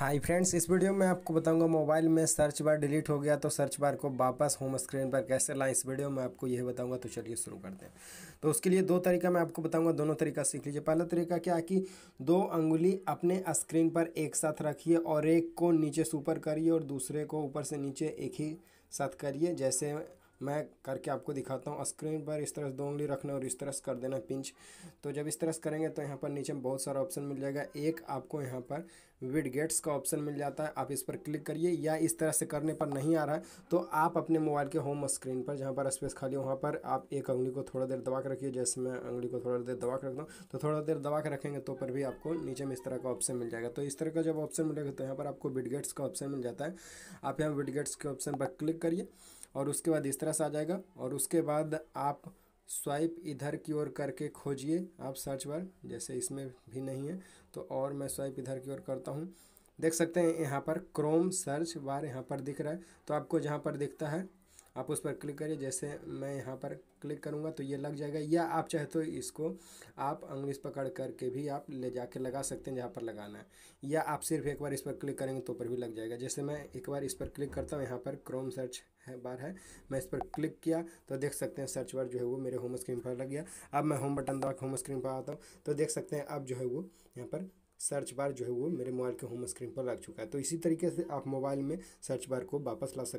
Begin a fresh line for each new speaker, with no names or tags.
hi friends इस video में आपको बताऊंगा मोबाइल में सर्च बार डिलीट हो गया तो सर्च बार को वापस होम स्क्रीन पर कैसे लाएं इस वीडियो में आपको यह बताऊंगा तो चलिए शुरू करते हैं तो उसके लिए दो तरीका मैं आपको बताऊंगा दोनों तरीका सीख लीजिए पहला तरीका क्या है कि दो अंगुली अपने स्क्रीन पर एक साथ रखिए और एक को नीचे से ऊपर करिए और दूसरे को ऊपर से नीचे एक ही साथ करिए जैसे मैं करके आपको दिखाता हूँ स्क्रीन पर इस तरह से दो उंगली रखना और इस तरह से कर देना पिंच तो जब इस तरह से करेंगे तो यहाँ पर नीचे बहुत सारा ऑप्शन मिल जाएगा एक आपको यहाँ पर विड गेट्स का ऑप्शन मिल जाता है आप इस पर क्लिक करिए या इस तरह से करने पर नहीं आ रहा है तो आप अपने मोबाइल के होम स्क्रीन पर जहाँ पर स्पेस खाली हो वहाँ पर आप एक उंगली को थोड़ा देर दबा के रखिए जैसे मैं उंगली को थोड़ा देर दबा के रखता हूँ तो थोड़ा देर दबा के रखेंगे तो पर भी आपको नीचे में इस तरह का ऑप्शन मिल जाएगा तो इस तरह का जब ऑप्शन मिलेगा तो यहाँ पर आपको विडगेट्स का ऑप्शन मिल जाता है आप यहाँ विडगेट्स के ऑप्शन पर क्लिक करिए और उसके बाद इस तरह से आ जाएगा और उसके बाद आप स्वाइप इधर की ओर करके खोजिए आप सर्च बार जैसे इसमें भी नहीं है तो और मैं स्वाइप इधर की ओर करता हूँ देख सकते हैं यहाँ पर क्रोम सर्च बार यहाँ पर दिख रहा है तो आपको जहाँ पर दिखता है आप उस पर क्लिक करिए जैसे मैं यहाँ पर क्लिक करूँगा तो ये लग जाएगा या आप चाहे तो इसको आप अंग्रेज पकड़ करके भी आप ले कर लगा सकते हैं जहाँ पर लगाना है या आप सिर्फ एक बार इस पर क्लिक करेंगे तो पर भी लग जाएगा जैसे मैं एक बार इस पर क्लिक करता हूँ यहाँ पर क्रोम सर्च है बार है मैं इस पर क्लिक किया तो देख सकते हैं सर्च बार जो है वो मेरे होम स्क्रीन पर लग गया अब मैं होम बटन दबा के होम स्क्रीन पर आता हूँ तो देख सकते हैं अब जो है वो यहाँ पर सर्च बार जो है वो मेरे मोबाइल के होम स्क्रीन पर लग चुका है तो इसी तरीके से आप मोबाइल में सर्च बार को वापस ला सकते